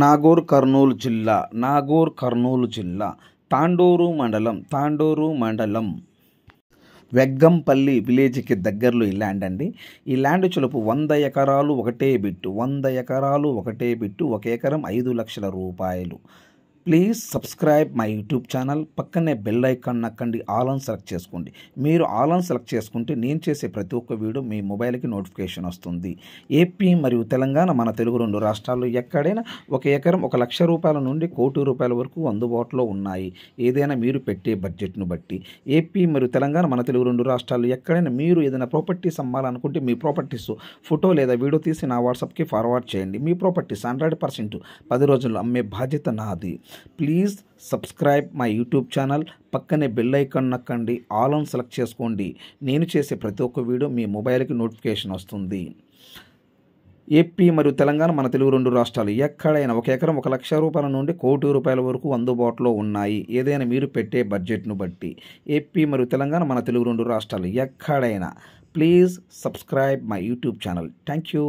నాగూర్ కర్నూలు జిల్లా నాగూర్ కర్నూలు జిల్లా తాండూరు మండలం తాండూరు మండలం వెగ్గంపల్లి విలేజ్కి దగ్గరలో ఈ ల్యాండ్ అండి ఈ ల్యాండ్ చులుపు వంద ఎకరాలు ఒకటే బిట్టు వంద ఎకరాలు ఒకటే బిట్టు ఒక ఎకరం ఐదు లక్షల రూపాయలు please subscribe my YouTube channel పక్కనే బెల్ ఐకాన్ నక్కండి ఆల్ అని సెలెక్ట్ చేసుకోండి మీరు ఆల్ అని సెలెక్ట్ చేసుకుంటే నేను చేసే ప్రతి ఒక్క వీడియో మీ మొబైల్కి నోటిఫికేషన్ వస్తుంది ఏపీ మరియు తెలంగాణ మన తెలుగు రెండు రాష్ట్రాల్లో ఎక్కడైనా ఒక ఎకరం ఒక లక్ష రూపాయల నుండి కోటి రూపాయల వరకు అందుబాటులో ఉన్నాయి ఏదైనా మీరు పెట్టే బడ్జెట్ను బట్టి ఏపీ మరియు తెలంగాణ మన తెలుగు రెండు రాష్ట్రాల్లో ఎక్కడైనా మీరు ఏదైనా ప్రాపర్టీస్ అమ్మాలనుకుంటే మీ ప్రాపర్టీస్ ఫోటో లేదా వీడియో తీసి నా వాట్సాప్కి ఫార్వర్డ్ చేయండి మీ ప్రాపర్టీస్ హండ్రెడ్ పర్సెంట్ పది రోజుల్లో అమ్మే బాధ్యత నాది please subscribe my YouTube channel పక్కనే బెల్ ఐకాన్ నక్కండి ఆల్ ఆన్ సెలెక్ట్ చేసుకోండి నేను చేసే ప్రతి ఒక్క వీడియో మీ మొబైల్కి నోటిఫికేషన్ వస్తుంది ఏపీ మరియు తెలంగాణ మన తెలుగు రెండు రాష్ట్రాలు ఎక్కడైనా ఒక ఎకరం ఒక లక్ష రూపాయల నుండి కోటి రూపాయల వరకు అందుబాటులో ఉన్నాయి ఏదైనా మీరు పెట్టే బడ్జెట్ను బట్టి ఏపీ మరియు తెలంగాణ మన తెలుగు రెండు రాష్ట్రాలు ఎక్కడైనా please subscribe my YouTube channel thank you